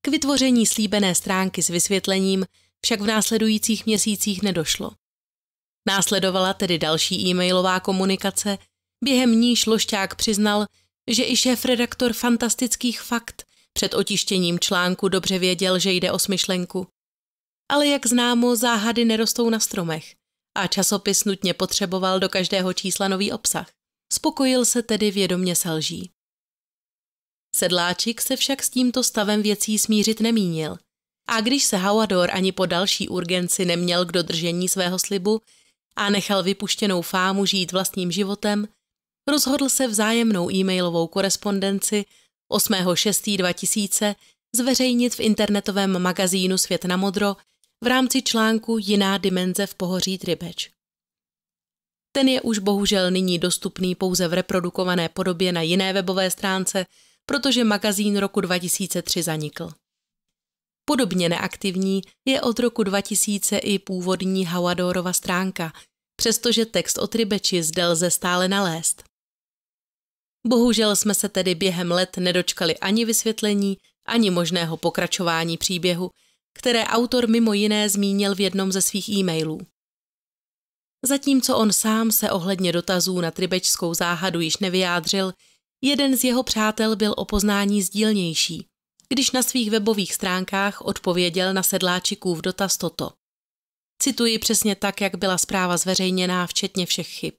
K vytvoření slíbené stránky s vysvětlením však v následujících měsících nedošlo. Následovala tedy další e-mailová komunikace, během níž Lošťák přiznal, že i šéf-redaktor Fantastických fakt před otištěním článku dobře věděl, že jde o smyšlenku ale jak známo, záhady nerostou na stromech a časopis nutně potřeboval do každého čísla nový obsah. Spokojil se tedy vědomě selží. Sedláčik se však s tímto stavem věcí smířit nemínil. A když se Hauador ani po další urgenci neměl k dodržení svého slibu a nechal vypuštěnou fámu žít vlastním životem, rozhodl se vzájemnou e-mailovou korespondenci 8.6.2000 zveřejnit v internetovém magazínu Svět na modro v rámci článku Jiná dimenze v pohoří Tribeč. Ten je už bohužel nyní dostupný pouze v reprodukované podobě na jiné webové stránce, protože magazín roku 2003 zanikl. Podobně neaktivní je od roku 2000 i původní Hawadorova stránka, přestože text o Tribeči zde lze stále nalézt. Bohužel jsme se tedy během let nedočkali ani vysvětlení, ani možného pokračování příběhu, které autor mimo jiné zmínil v jednom ze svých e-mailů. Zatímco on sám se ohledně dotazů na tribečskou záhadu již nevyjádřil, jeden z jeho přátel byl o poznání sdílnější, když na svých webových stránkách odpověděl na sedláčikův dotaz toto. Cituji přesně tak, jak byla zpráva zveřejněná, včetně všech chyb.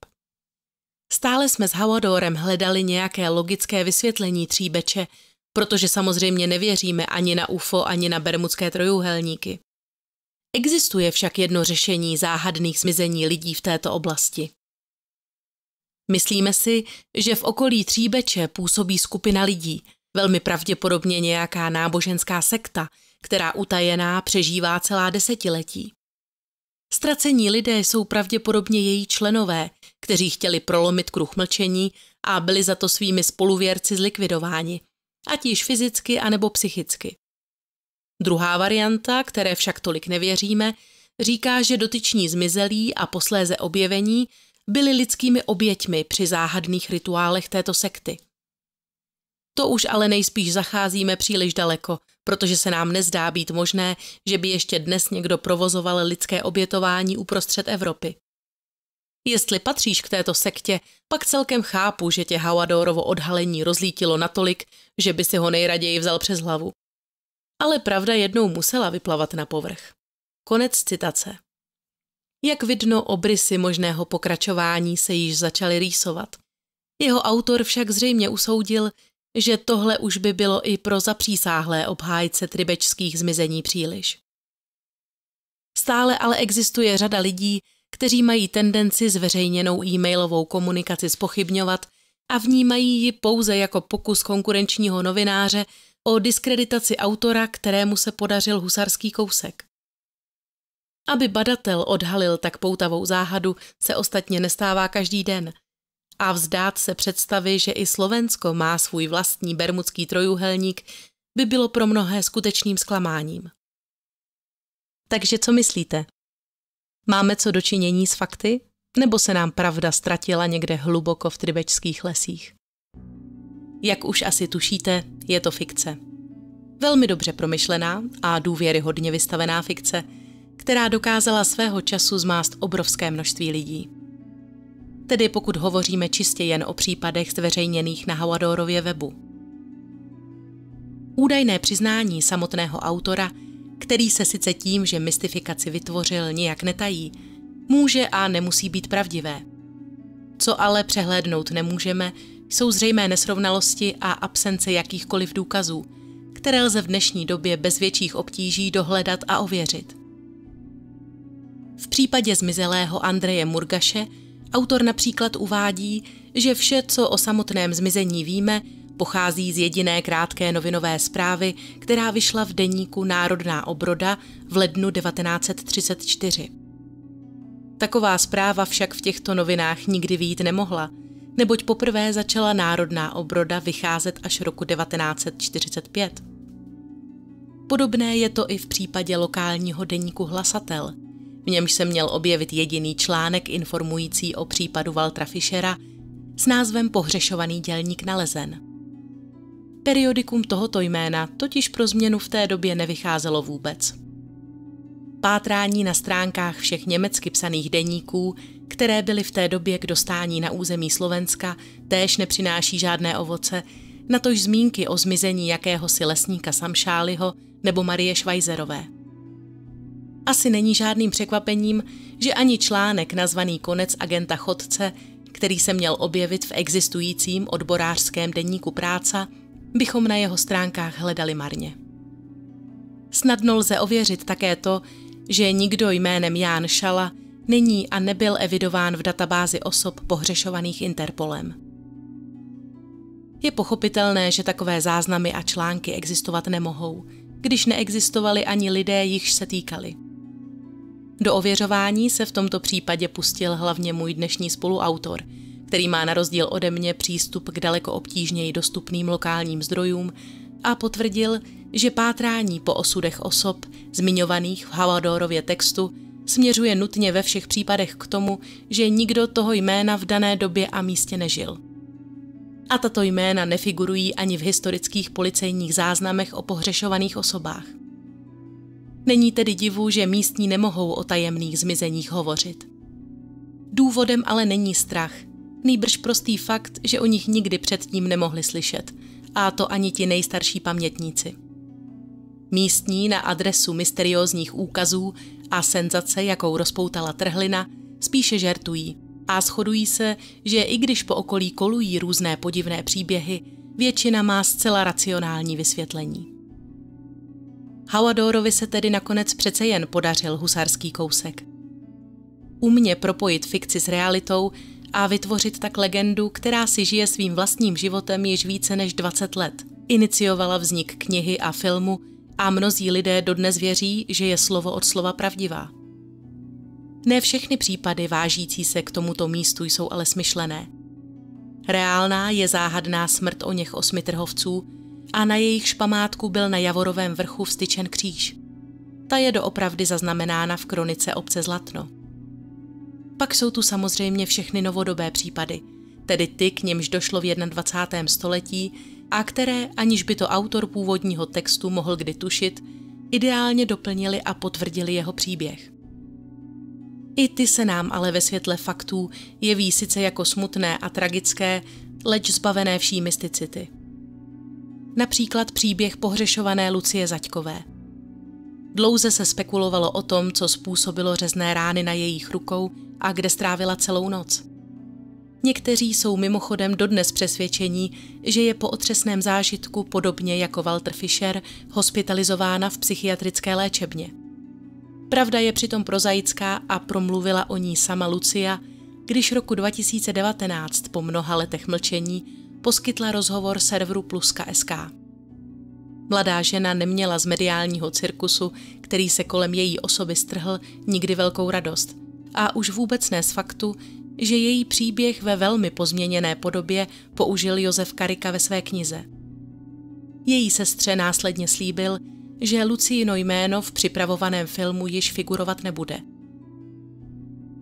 Stále jsme s Hawadorem hledali nějaké logické vysvětlení tříbeče, protože samozřejmě nevěříme ani na UFO, ani na bermudské trojuhelníky. Existuje však jedno řešení záhadných zmizení lidí v této oblasti. Myslíme si, že v okolí Tříbeče působí skupina lidí, velmi pravděpodobně nějaká náboženská sekta, která utajená přežívá celá desetiletí. Ztracení lidé jsou pravděpodobně její členové, kteří chtěli prolomit kruh mlčení a byli za to svými spoluvěrci zlikvidováni ať již fyzicky anebo psychicky. Druhá varianta, které však tolik nevěříme, říká, že dotyční zmizelí a posléze objevení byli lidskými oběťmi při záhadných rituálech této sekty. To už ale nejspíš zacházíme příliš daleko, protože se nám nezdá být možné, že by ještě dnes někdo provozoval lidské obětování uprostřed Evropy. Jestli patříš k této sektě, pak celkem chápu, že tě Hawadorovo odhalení rozlítilo natolik, že by si ho nejraději vzal přes hlavu. Ale pravda jednou musela vyplavat na povrch. Konec citace. Jak vidno, obrysy možného pokračování se již začaly rýsovat. Jeho autor však zřejmě usoudil, že tohle už by bylo i pro zapřísáhlé obhájce tribečských zmizení příliš. Stále ale existuje řada lidí, kteří mají tendenci zveřejněnou e-mailovou komunikaci spochybňovat a vnímají ji pouze jako pokus konkurenčního novináře o diskreditaci autora, kterému se podařil husarský kousek. Aby badatel odhalil tak poutavou záhadu, se ostatně nestává každý den. A vzdát se představy, že i Slovensko má svůj vlastní bermudský trojuhelník, by bylo pro mnohé skutečným zklamáním. Takže co myslíte? Máme co dočinění s fakty? Nebo se nám pravda ztratila někde hluboko v tribečských lesích? Jak už asi tušíte, je to fikce. Velmi dobře promyšlená a důvěryhodně vystavená fikce, která dokázala svého času zmást obrovské množství lidí. Tedy pokud hovoříme čistě jen o případech zveřejněných na Hawadorově webu. Údajné přiznání samotného autora – který se sice tím, že mystifikaci vytvořil, nijak netají, může a nemusí být pravdivé. Co ale přehlédnout nemůžeme, jsou zřejmé nesrovnalosti a absence jakýchkoliv důkazů, které lze v dnešní době bez větších obtíží dohledat a ověřit. V případě zmizelého Andreje Murgaše autor například uvádí, že vše, co o samotném zmizení víme, Pochází z jediné krátké novinové zprávy, která vyšla v deníku Národná obroda v lednu 1934. Taková zpráva však v těchto novinách nikdy výjít nemohla, neboť poprvé začala Národná obroda vycházet až roku 1945. Podobné je to i v případě lokálního deníku Hlasatel. V němž se měl objevit jediný článek informující o případu Valtra Fischera s názvem Pohřešovaný dělník nalezen periodikum tohoto jména totiž pro změnu v té době nevycházelo vůbec. Pátrání na stránkách všech německy psaných deníků, které byly v té době k dostání na území Slovenska, též nepřináší žádné ovoce, natož zmínky o zmizení jakéhosi lesníka Samšáliho nebo Marie Švajzerové. Asi není žádným překvapením, že ani článek nazvaný Konec agenta chodce, který se měl objevit v existujícím odborářském denníku práce, bychom na jeho stránkách hledali marně. Snadno lze ověřit také to, že nikdo jménem Ján Šala není a nebyl evidován v databázi osob pohřešovaných Interpolem. Je pochopitelné, že takové záznamy a články existovat nemohou, když neexistovali ani lidé, jichž se týkali. Do ověřování se v tomto případě pustil hlavně můj dnešní spoluautor – který má na rozdíl ode mě přístup k daleko obtížněji dostupným lokálním zdrojům, a potvrdil, že pátrání po osudech osob, zmiňovaných v Havadorově textu, směřuje nutně ve všech případech k tomu, že nikdo toho jména v dané době a místě nežil. A tato jména nefigurují ani v historických policejních záznamech o pohřešovaných osobách. Není tedy divu, že místní nemohou o tajemných zmizeních hovořit. Důvodem ale není strach, nýbrž prostý fakt, že o nich nikdy předtím nemohli slyšet, a to ani ti nejstarší pamětníci. Místní na adresu mysteriózních úkazů a senzace, jakou rozpoutala trhlina, spíše žertují a shodují se, že i když po okolí kolují různé podivné příběhy, většina má zcela racionální vysvětlení. Hawadorovi se tedy nakonec přece jen podařil husarský kousek. Umě propojit fikci s realitou a vytvořit tak legendu, která si žije svým vlastním životem již více než 20 let. Iniciovala vznik knihy a filmu a mnozí lidé dodnes věří, že je slovo od slova pravdivá. Ne všechny případy vážící se k tomuto místu jsou ale smyšlené. Reálná je záhadná smrt o něch osmi trhovců a na jejich památku byl na Javorovém vrchu vstyčen kříž. Ta je doopravdy zaznamenána v kronice obce Zlatno. Pak jsou tu samozřejmě všechny novodobé případy, tedy ty, k němž došlo v 21. století a které, aniž by to autor původního textu mohl kdy tušit, ideálně doplnili a potvrdili jeho příběh. I ty se nám ale ve světle faktů jeví sice jako smutné a tragické, leč zbavené vší mysticity. Například příběh pohřešované Lucie Zaďkové – Dlouze se spekulovalo o tom, co způsobilo řezné rány na jejich rukou a kde strávila celou noc. Někteří jsou mimochodem dodnes přesvědčení, že je po otřesném zážitku, podobně jako Walter Fischer, hospitalizována v psychiatrické léčebně. Pravda je přitom prozaická a promluvila o ní sama Lucia, když roku 2019 po mnoha letech mlčení poskytla rozhovor serveru Pluska.sk. Mladá žena neměla z mediálního cirkusu, který se kolem její osoby strhl, nikdy velkou radost. A už vůbec ne z faktu, že její příběh ve velmi pozměněné podobě použil Josef Karika ve své knize. Její sestře následně slíbil, že Lucíno jméno v připravovaném filmu již figurovat nebude.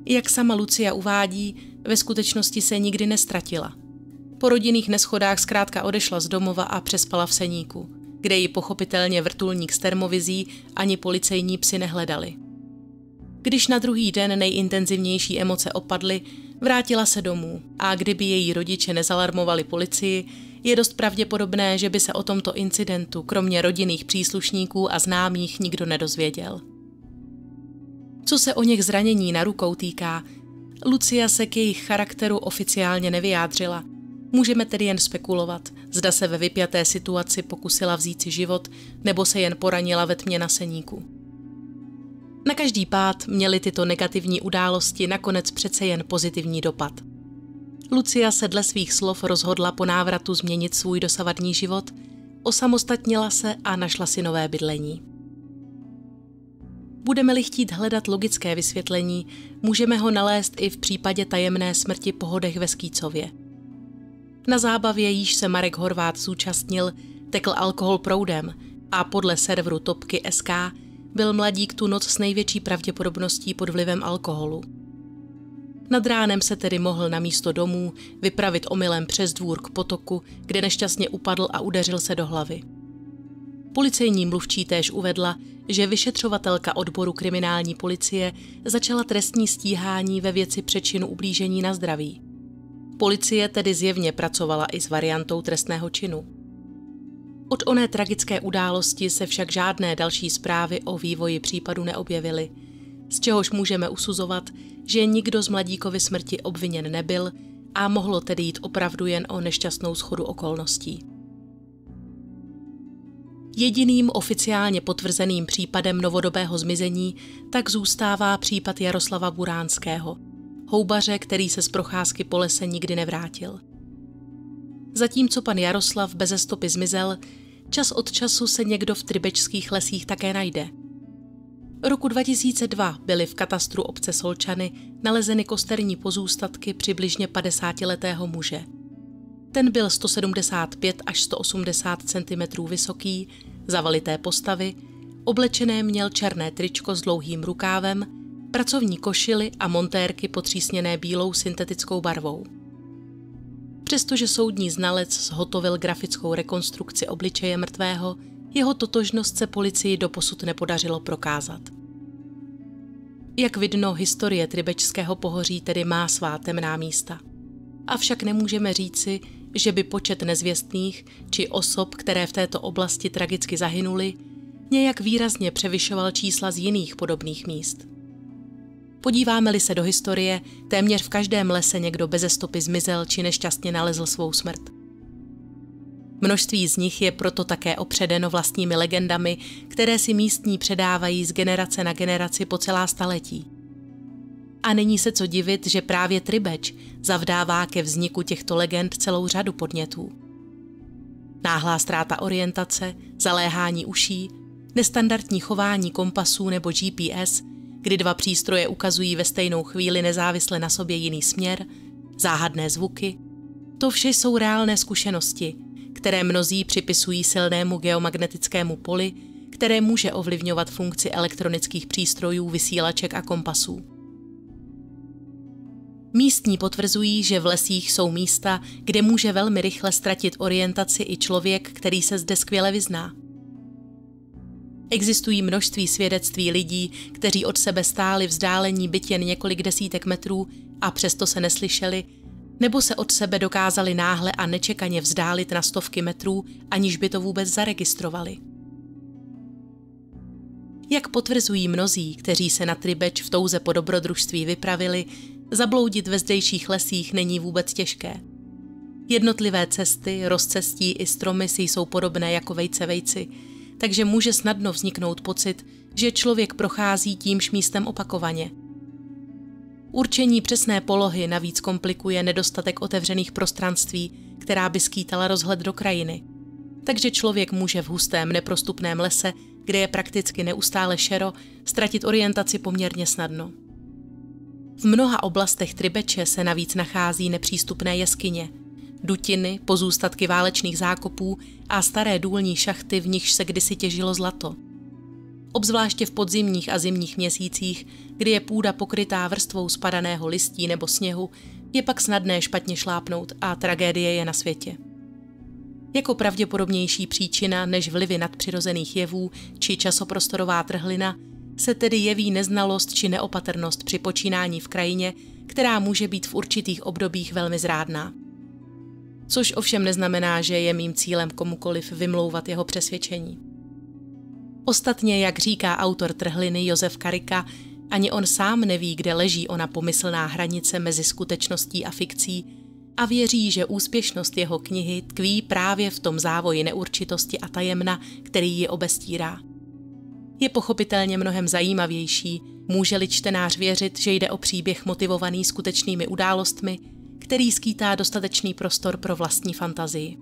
Jak sama Lucia uvádí, ve skutečnosti se nikdy nestratila. Po rodinných neschodách zkrátka odešla z domova a přespala v seníku kde ji pochopitelně vrtulník s termovizí ani policejní psi nehledali. Když na druhý den nejintenzivnější emoce opadly, vrátila se domů a kdyby její rodiče nezalarmovali policii, je dost pravděpodobné, že by se o tomto incidentu kromě rodinných příslušníků a známých nikdo nedozvěděl. Co se o něch zranění na rukou týká, Lucia se k jejich charakteru oficiálně nevyjádřila. Můžeme tedy jen spekulovat zda se ve vypjaté situaci pokusila vzít si život nebo se jen poranila ve tmě na seníku. Na každý pád měly tyto negativní události nakonec přece jen pozitivní dopad. Lucia se dle svých slov rozhodla po návratu změnit svůj dosavadní život, osamostatnila se a našla si nové bydlení. Budeme-li chtít hledat logické vysvětlení, můžeme ho nalézt i v případě tajemné smrti pohodech ve Skýcově – na zábavě již se Marek Horvát zúčastnil, tekl alkohol proudem a podle serveru Topky SK byl mladík tu noc s největší pravděpodobností pod vlivem alkoholu. Nad ránem se tedy mohl na místo domů vypravit omylem přes dvůr k potoku, kde nešťastně upadl a udeřil se do hlavy. Policejní mluvčí též uvedla, že vyšetřovatelka odboru kriminální policie začala trestní stíhání ve věci přečinu ublížení na zdraví. Policie tedy zjevně pracovala i s variantou trestného činu. Od oné tragické události se však žádné další zprávy o vývoji případu neobjevily, z čehož můžeme usuzovat, že nikdo z mladíkovy smrti obviněn nebyl a mohlo tedy jít opravdu jen o nešťastnou schodu okolností. Jediným oficiálně potvrzeným případem novodobého zmizení tak zůstává případ Jaroslava Buránského – houbaře, který se z procházky po lese nikdy nevrátil. Zatímco pan Jaroslav beze stopy zmizel, čas od času se někdo v trybečských lesích také najde. Roku 2002 byly v katastru obce Solčany nalezeny kosterní pozůstatky přibližně 50-letého muže. Ten byl 175 až 180 cm vysoký, zavalité postavy, oblečené měl černé tričko s dlouhým rukávem pracovní košily a montérky potřísněné bílou syntetickou barvou. Přestože soudní znalec zhotovil grafickou rekonstrukci obličeje mrtvého, jeho totožnost se policii doposud nepodařilo prokázat. Jak vidno, historie Tribečského pohoří tedy má svá temná místa. Avšak nemůžeme říci, že by počet nezvěstných či osob, které v této oblasti tragicky zahynuly, nějak výrazně převyšoval čísla z jiných podobných míst. Podíváme-li se do historie, téměř v každém lese někdo beze stopy zmizel či nešťastně nalezl svou smrt. Množství z nich je proto také opředeno vlastními legendami, které si místní předávají z generace na generaci po celá staletí. A není se co divit, že právě Tribeč zavdává ke vzniku těchto legend celou řadu podnětů. Náhlá ztráta orientace, zaléhání uší, nestandardní chování kompasů nebo GPS – kdy dva přístroje ukazují ve stejnou chvíli nezávisle na sobě jiný směr, záhadné zvuky. To vše jsou reálné zkušenosti, které mnozí připisují silnému geomagnetickému poli, které může ovlivňovat funkci elektronických přístrojů, vysílaček a kompasů. Místní potvrzují, že v lesích jsou místa, kde může velmi rychle ztratit orientaci i člověk, který se zde skvěle vyzná. Existují množství svědectví lidí, kteří od sebe stáli vzdálení byt jen několik desítek metrů a přesto se neslyšeli, nebo se od sebe dokázali náhle a nečekaně vzdálit na stovky metrů, aniž by to vůbec zaregistrovali. Jak potvrzují mnozí, kteří se na Tribeč v touze po dobrodružství vypravili, zabloudit ve zdejších lesích není vůbec těžké. Jednotlivé cesty, rozcestí i stromy si jsou podobné jako vejce vejci, vejci takže může snadno vzniknout pocit, že člověk prochází tímž místem opakovaně. Určení přesné polohy navíc komplikuje nedostatek otevřených prostranství, která by skýtala rozhled do krajiny. Takže člověk může v hustém neprostupném lese, kde je prakticky neustále šero, ztratit orientaci poměrně snadno. V mnoha oblastech Tribeče se navíc nachází nepřístupné jeskyně – dutiny, pozůstatky válečných zákopů a staré důlní šachty, v nichž se kdysi těžilo zlato. Obzvláště v podzimních a zimních měsících, kdy je půda pokrytá vrstvou spadaného listí nebo sněhu, je pak snadné špatně šlápnout a tragédie je na světě. Jako pravděpodobnější příčina než vlivy nadpřirozených jevů či časoprostorová trhlina se tedy jeví neznalost či neopatrnost při počínání v krajině, která může být v určitých obdobích velmi zrádná což ovšem neznamená, že je mým cílem komukoliv vymlouvat jeho přesvědčení. Ostatně, jak říká autor trhliny Josef Karika, ani on sám neví, kde leží ona pomyslná hranice mezi skutečností a fikcí a věří, že úspěšnost jeho knihy tkví právě v tom závoji neurčitosti a tajemna, který ji obestírá. Je pochopitelně mnohem zajímavější, může-li čtenář věřit, že jde o příběh motivovaný skutečnými událostmi – který skýtá dostatečný prostor pro vlastní fantazii.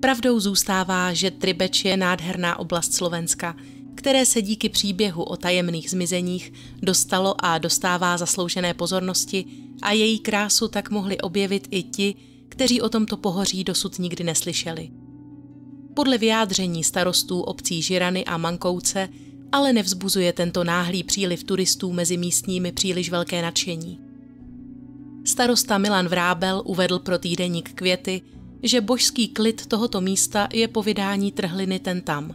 Pravdou zůstává, že Tribeč je nádherná oblast Slovenska, které se díky příběhu o tajemných zmizeních dostalo a dostává zasloužené pozornosti a její krásu tak mohli objevit i ti, kteří o tomto pohoří dosud nikdy neslyšeli. Podle vyjádření starostů obcí Žirany a Mankouce ale nevzbuzuje tento náhlý příliv turistů mezi místními příliš velké nadšení. Starosta Milan Vrábel uvedl pro týdeník Květy, že božský klid tohoto místa je po vydání trhliny ten tam.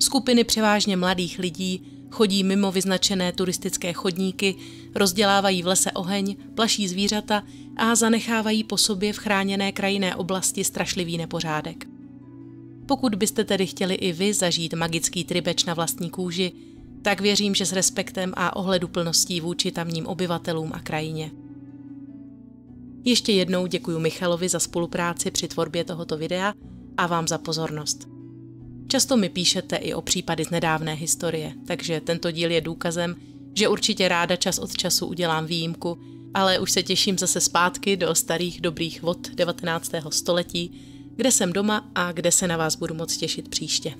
Skupiny převážně mladých lidí chodí mimo vyznačené turistické chodníky, rozdělávají v lese oheň, plaší zvířata a zanechávají po sobě v chráněné krajinné oblasti strašlivý nepořádek. Pokud byste tedy chtěli i vy zažít magický tribeč na vlastní kůži, tak věřím, že s respektem a ohleduplností vůči tamním obyvatelům a krajině. Ještě jednou děkuji Michalovi za spolupráci při tvorbě tohoto videa a vám za pozornost. Často mi píšete i o případy z nedávné historie, takže tento díl je důkazem, že určitě ráda čas od času udělám výjimku, ale už se těším zase zpátky do starých dobrých vod 19. století, kde jsem doma a kde se na vás budu moc těšit příště.